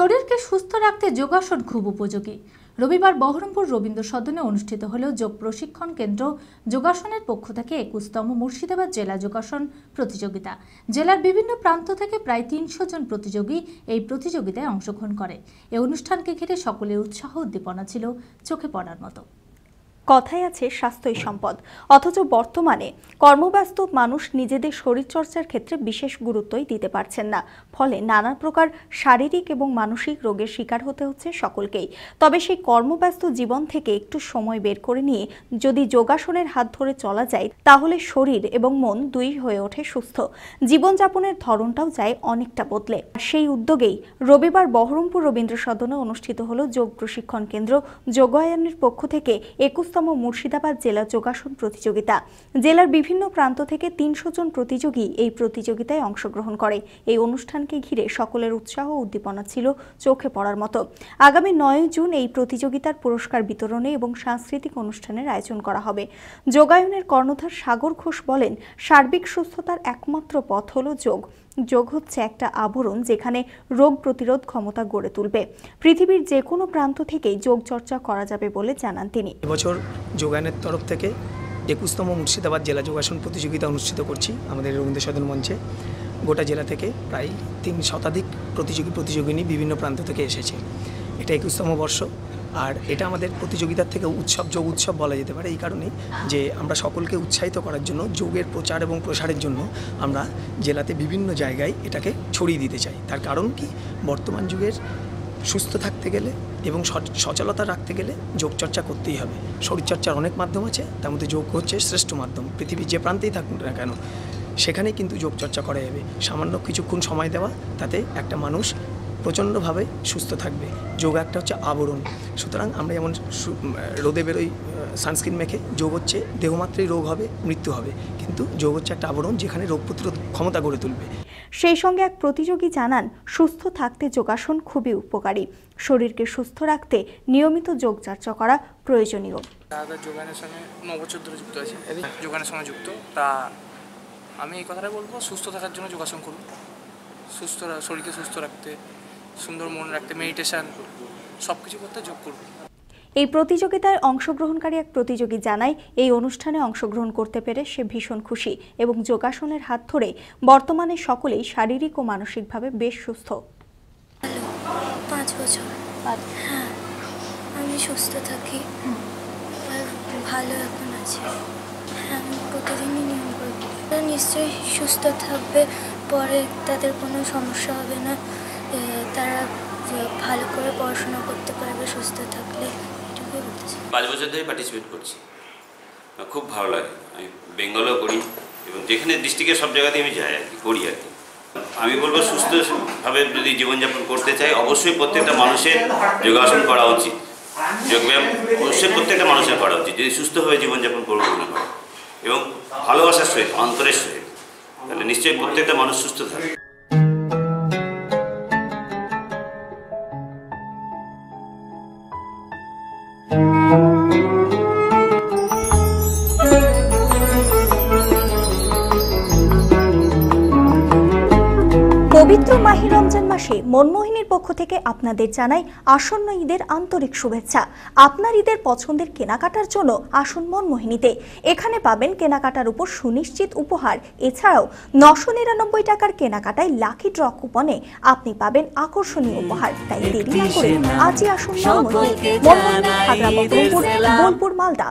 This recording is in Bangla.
শরীরকে সুস্থ রাখতে যোগাসন খুব উপযোগী রবিবার বহরমপুর রবীন্দ্র সদনে অনুষ্ঠিত হল যোগ প্রশিক্ষণ কেন্দ্র যোগাসনের পক্ষ থেকে একুশতম মুর্শিদাবাদ জেলা যোগাসন প্রতিযোগিতা জেলার বিভিন্ন প্রান্ত থেকে প্রায় তিনশো জন প্রতিযোগী এই প্রতিযোগিতায় অংশগ্রহণ করে এ অনুষ্ঠানকে ঘিরে সকলের উৎসাহ উদ্দীপনা ছিল চোখে পড়ার মতো কথায় আছে স্বাস্থ্যই সম্পদ অথচ বর্তমানে কর্মব্যস্ত মানুষ নিজেদের শরীরচর্চার ক্ষেত্রে বিশেষ গুরুত্বই দিতে পারছেন না ফলে নানা প্রকার শারীরিক এবং মানসিক রোগের শিকার হতে হচ্ছে সকলকেই তবে সেই কর্মব্যস্ত জীবন থেকে একটু সময় বের করে নিয়ে যদি যোগাসনের হাত ধরে চলা যায় তাহলে শরীর এবং মন দুই হয়ে ওঠে সুস্থ জীবনযাপনের ধরনটাও যায় অনেকটা বদলে সেই উদ্যোগেই রবিবার বহরমপুর রবীন্দ্র সদনে অনুষ্ঠিত হল যোগ প্রশিক্ষণ কেন্দ্র যোগায়নের পক্ষ থেকে একুশ চব্বিশতম মুর্শিদাবাদ জেলা যোগাসন প্রতিযোগিতা জেলার বিভিন্ন প্রান্ত থেকে তিনশো জন প্রতিযোগী এই প্রতিযোগিতায় অংশগ্রহণ করে এই অনুষ্ঠানকে ঘিরে সকলের উৎসাহ উদ্দীপনা ছিল চোখে পড়ার মতো আগামী নয় জুন এই প্রতিযোগিতার পুরস্কার বিতরণে এবং সাংস্কৃতিক অনুষ্ঠানের আয়োজন করা হবে যোগায়নের কর্ণধার সাগর ঘোষ বলেন সার্বিক সুস্থতার একমাত্র পথ হল যোগ যোগ হচ্ছে একটা আবরণ যেখানে রোগ প্রতিরোধ ক্ষমতা গড়ে তুলবে পৃথিবীর যে কোনো প্রান্ত থেকেই যোগ চর্চা করা যাবে বলে জানান তিনি এবছর যোগায়নের তরফ থেকে একুশতম মুর্শিদাবাদ জেলা যোগাসন প্রতিযোগিতা অনুষ্ঠিত করছি আমাদের রবীন্দ্র সদন মঞ্চে গোটা জেলা থেকে প্রায় তিন শতাধিক প্রতিযোগী প্রতিযোগিনী বিভিন্ন প্রান্ত থেকে এসেছে এটা একুশতম বর্ষ আর এটা আমাদের প্রতিযোগিতার থেকে উৎসব যোগ উৎসব বলা যেতে পারে এই কারণেই যে আমরা সকলকে উৎসাহিত করার জন্য যোগের প্রচার এবং প্রসারের জন্য আমরা জেলাতে বিভিন্ন জায়গায় এটাকে ছড়িয়ে দিতে চাই তার কারণ কি বর্তমান যুগের সুস্থ থাকতে গেলে এবং সচলতা রাখতে গেলে যোগচর্চা করতেই হবে শরীরচর্চার অনেক মাধ্যম আছে তার মধ্যে যোগ হচ্ছে শ্রেষ্ঠ মাধ্যম পৃথিবীর যে প্রান্তেই থাকুন না কেন সেখানে কিন্তু যোগচর্চা করা যাবে সামান্য কিছুক্ষণ সময় দেওয়া তাতে একটা মানুষ প্রচণ্ডভাবে সুস্থ থাকবে যোগ একটা হচ্ছে আবরণ সুতরাং আমরা যেমন রোদে বেরোই সানস্ক্রিন মেখে যোগ হচ্ছে দেহমাত্রেই রোগ হবে মৃত্যু হবে কিন্তু যোগ হচ্ছে একটা আবরণ যেখানে রোগ প্রতিরোধ ক্ষমতা গড়ে তুলবে সেই সঙ্গে এক প্রতিযোগী জানান সুস্থ থাকতে যোগাসন খুবই উপকারী শরীরকে সুস্থ রাখতে নিয়মিত যোগচর্চা করা প্রয়োজনীয় দাদা যোগানের সঙ্গে ধরে যুক্ত আছে যোগানের সঙ্গে যুক্ত তা আমি এই কথাটা বলবো সুস্থ থাকার জন্য যোগাসন করুন সুস্থ শরীরকে সুস্থ রাখতে সুন্দর মন রাখতে মেডিটেশান সব কিছু করতে যোগ করবে এই প্রতিযোগিতায় অংশগ্রহণকারী এক প্রতিযোগী জানায় এই অনুষ্ঠানে অংশগ্রহণ করতে পেরে সে ভীষণ খুশি এবং যোগাসনের হাত ধরে বর্তমানে সকলেই শারীরিক ও মানসিকভাবে বেশ সুস্থ হ্যাঁ, আমি সুস্থ থাকি ভালো এখন আছি হ্যাঁ, প্রতিদিনই নিয়ম করবো নিশ্চয়ই সুস্থ থাকবে পরে তাদের কোনো সমস্যা হবে না তারা ভালো করে পড়াশোনা করতে পারবে সুস্থ থাকলে পাঁচ বছর ধরে পার্টিসিপেট করছি খুব ভালো লাগে আমি বেঙ্গলেও করি এবং যেখানে ডিস্ট্রিক্টের সব জায়গাতেই আমি যাই আর কি করি আর কি আমি বলবো সুস্থভাবে যদি জীবনযাপন করতে চাই অবশ্যই প্রত্যেকটা মানুষের যোগাসন করা উচিত যোগব্যায়াম অবশ্যই প্রত্যেকটা মানুষের করা উচিত যদি সুস্থভাবে জীবনযাপন করবো মনে এবং ভালোবাসার সহিত অন্তরের সহিত তাহলে নিশ্চয়ই প্রত্যেকটা মানুষ সুস্থ থাকে পবিত্র মাহি রমজান মাসে মনমোহিনীর পক্ষ থেকে আপনাদের জানাই আসন্ন ঈদের আন্তরিক শুভেচ্ছা আপনার ঈদের পছন্দের কেনাকাটার জন্য আসুন মনমোহিনীতে এখানে পাবেন কেনাকাটার উপর সুনিশ্চিত উপহার এছাড়াও নশো নিরানব্বই টাকার কেনাকাটায় লাকি ড্র কুপনে আপনি পাবেন আকর্ষণীয় উপহার তাই দেরি না করে আজই আসুন মনমোহিনী মনমোহিনী বোলপুর মালদা